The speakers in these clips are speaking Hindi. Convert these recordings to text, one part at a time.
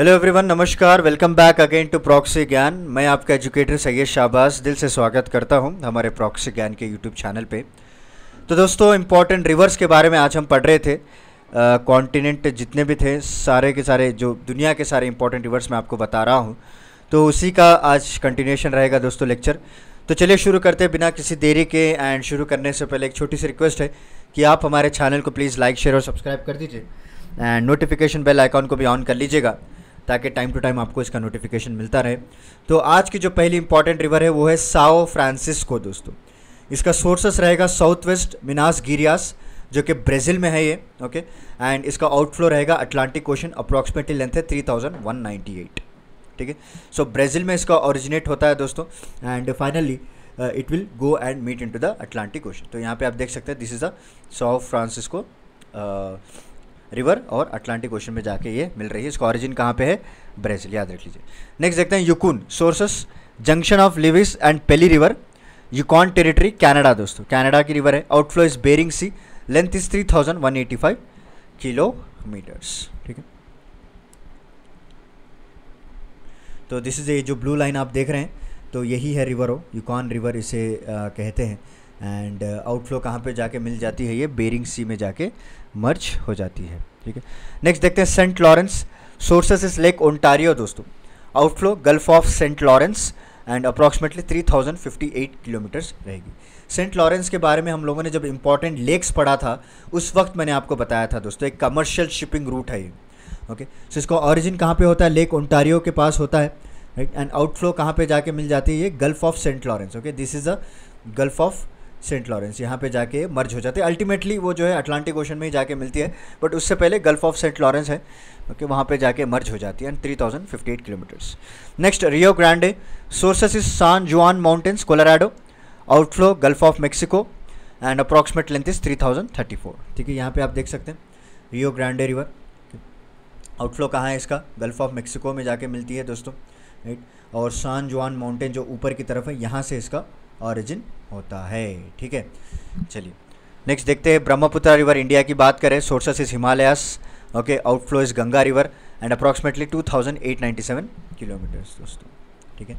हेलो एवरीवन नमस्कार welcome back again to Proxy Gyan मैं आपका एजुकेटर सैयद शाहबाज दिल से स्वागत करता हूं हमारे प्रॉक्सी ज्ञान के यूट्यूब चैनल पे तो दोस्तों इम्पॉर्टेंट रिवर्स के बारे में आज हम पढ़ रहे थे कॉन्टिनेंट जितने भी थे सारे के सारे जो दुनिया के सारे इम्पोर्टेंट रिवर्स मैं आपको बता रहा हूँ तो उसी का आज कंटिन्यूशन रहेगा दोस्तों लेक्चर तो चलिए शुरू करते हैं बिना किसी देरी के एंड शुरू करने से पहले एक छोटी सी रिक्वेस्ट है कि आप हमारे चैनल को प्लीज़ लाइक शेयर और सब्सक्राइब कर दीजिए एंड नोटिफिकेशन बेल आइकॉन को भी ऑन कर लीजिएगा ताकि टाइम टू टाइम आपको इसका नोटिफिकेशन मिलता रहे तो आज की जो पहली इंपॉर्टेंट रिवर है वो है साओ फ्रांसिस्को दोस्तों इसका सोर्सेस रहेगा साउथ वेस्ट मिनास गिरियास जो कि ब्राज़ील में है ये ओके एंड इसका आउटफ्लो रहेगा अटलांटिक ओशन अप्रॉक्सीमेटली लेंथ है three thousand one ninety eight ठीक है सो ब्राज़ील में इसका ओरिजिनेट होता है दोस्तों and finally it will go and meet in to the Atlantic ocean तो यहाँ पे आप देख सकते हैं this is the south Francisco river और अटलांटिक ओशन में जाके ये मिल रही है इसका ऑरिजिन कहाँ पे है ब्राज़ील याद रख लीजिए नेक्स्ट देखते हैं Yukon sources junction of Lewes and Pelly river Yukon Territory Canada दोस्तों कैनेडा की रिवर है outflow is Bering Sea length is three thousand one eighty five kilometres ठीक है तो दिस इज़ ये जो ब्लू लाइन आप देख रहे हैं तो यही है रिवर ओ यूकॉन रिवर इसे आ, कहते हैं एंड आउटफ्लो uh, कहाँ पे जाके मिल जाती है ये बेरिंग सी में जाके मर्ज हो जाती है ठीक है नेक्स्ट देखते हैं Saint Lawrence sources is Lake Ontario दोस्तों outflow Gulf of Saint Lawrence and approximately 3058 kilometres रहेगी सेंट लॉरेंस के बारे में हम लोगों ने जब इम्पॉर्टेंट लेक्स पढ़ा था उस वक्त मैंने आपको बताया था दोस्तों एक कमर्शियल शिपिंग रूट है ये ओके सो इसका ऑरिजिन कहाँ पे होता है लेक ओंटारियो के पास होता है राइट एंड आउटफ्लो कहाँ पे जाके मिल जाती है ये Gulf of Saint Lawrence okay this is a Gulf of Saint Lawrence यहाँ पे जाके मर्ज हो जाते हैं अल्टीमेटली वो जो है अटलांटिक ओशन में ही जाके मिलती है बट उससे पहले गल्फ ऑफ सेंट लॉरेंस है ओके okay, वहाँ पे जाके मर्ज हो जाती है and three thousand fifty eight kilometres next Rio Grande sources is San Juan Mountains Colorado outflow Gulf of Mexico and approximate length is three thousand thirty four ठीक है यहाँ पर आप देख सकते हैं रियो ग्रांडे रिवर आउटफ्लो कहाँ है इसका गल्फ ऑफ मेक्सिको में जाके मिलती है दोस्तों राइट और सान जुआन माउंटेन जो ऊपर की तरफ है यहाँ से इसका ऑरिजिन होता है ठीक है चलिए नेक्स्ट देखते हैं ब्रह्मपुत्र रिवर इंडिया की बात करें sources is Himalayas okay outflow is Ganga river and ninety 2897 kilometres दोस्तों ठीक है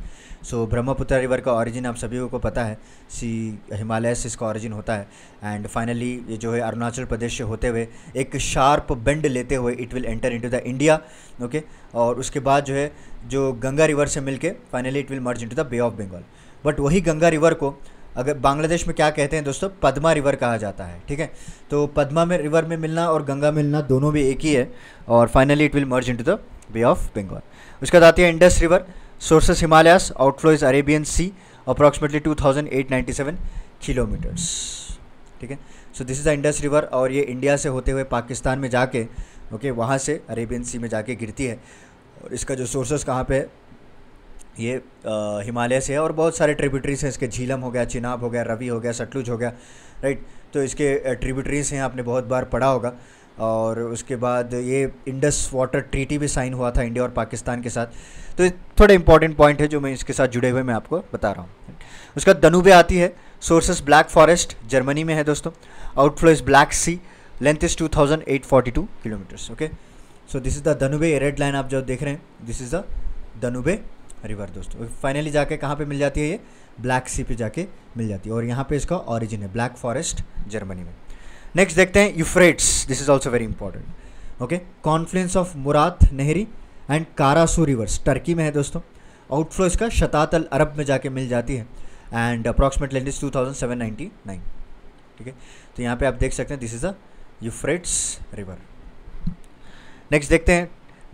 सो ब्रह्मपुत्र रिवर का ऑरिजिन आप सभी को पता है सी हिमालय से इसका ऑरिजिन होता है एंड फाइनली ये जो है अरुणाचल प्रदेश से होते हुए एक शार्प बेंड लेते हुए it will enter into the India okay और उसके बाद जो है जो गंगा रिवर से मिलके finally it will merge into the bay of Bengal but वही गंगा रिवर को अगर बांग्लादेश में क्या कहते हैं दोस्तों पद्मा रिवर कहा जाता है ठीक है तो पद्मा में रिवर में मिलना और गंगा मिलना दोनों भी एक ही है और finally it will merge in the bay of Bengal उसके बाद आती है Indus river sources Himalayas outflow is Arabian Sea approximately two kilometres ठीक है so this is the Indus river और ये इंडिया से होते हुए पाकिस्तान में जाके ओके okay, वहाँ से अरेबियन सी में जाके गिरती है और इसका जो सोर्सेस कहाँ पे है ये हिमालय से है और बहुत सारे ट्रिब्यूटरीज हैं इसके झीलम हो गया चिनाब हो गया रवि हो गया सटलुज हो गया राइट तो इसके ट्रिब्यूटरीज हैं आपने बहुत बार पढ़ा होगा और उसके बाद ये इंडस वाटर ट्रीटी भी साइन हुआ था इंडिया और पाकिस्तान के साथ तो थोड़े इंपॉर्टेंट पॉइंट है जो मैं इसके साथ जुड़े हुए मैं आपको बता रहा हूँ उसका दनुबे आती है सोर्सेस ब्लैक फॉरेस्ट जर्मनी में है दोस्तों outflow is Black Sea length is two thousand eight forty two kilometres okay so this is the Danube red line आप जो देख रहे हैं this is the Danube river दोस्तों फाइनली जाके कहाँ पे मिल जाती है ये ब्लैक सी पे जाके मिल जाती है और यहाँ पे इसका ऑरिजिन है ब्लैक फॉरेस्ट जर्मनी में नेक्स्ट देखते हैं Euphrates this is also very important okay confluence of Murat Nehri and कारासू reverse Turkey में है दोस्तों आउटफ्लो इसका शतातल अरब में जाके मिल जाती है and approximate length two thousand seven ninety nine ठीक है तो यहाँ पे आप देख सकते हैं this is a Euphrates river next देखते हैं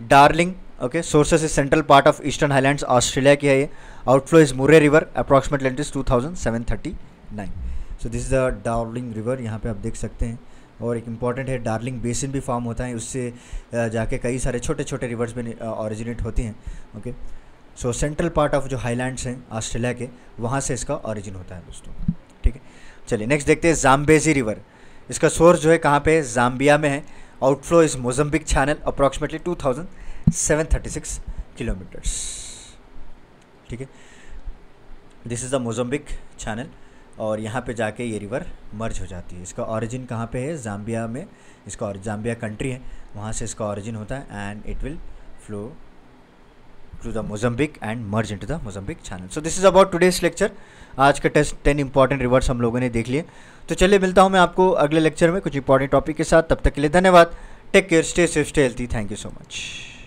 Darling okay sources is central part of eastern highland Australia की है ये outflow is Murray river approximate length is two thousand seven thirty nine so this is the Darling river यहाँ पे आप देख सकते हैं और एक इम्पॉर्टेंट है डार्लिंग बेसिन भी फॉर्म होता है उससे जाके कई सारे छोटे छोटे रिवर्स भी ऑरिजिनेट होती हैं okay so central part of जो हाईलैंड्स हैं ऑस्ट्रेलिया के वहाँ से इसका ऑरिजिन होता है दोस्तों ठीक है चलिए नेक्स्ट देखते हैं जाम्बेजी रिवर इसका सोर्स जो है कहाँ पे जाम्बिया में है outflow is Mozambique channel approximately two thousand seven thirty six kilometres ठीक है this is the Mozambique channel और यहाँ पे जाके ये रिवर मर्ज हो जाती है इसका ऑरिजिन कहाँ पे है जाम्बिया में इसका जाम्बिया कंट्री है वहाँ से इसका ऑरिजिन होता है and it will flow to the Mozambique and merge in to the Mozambique channel so this is about today's lecture आज का टेस्ट टेन इंपॉर्टेंट रिवर्स हम लोगों ने देख लिए तो चलिए मिलता हूँ मैं आपको अगले लेक्चर में कुछ इंपॉर्टेंट टॉपिक के साथ तब तक के लिए धन्यवाद take care stay safe stay healthy thank you so much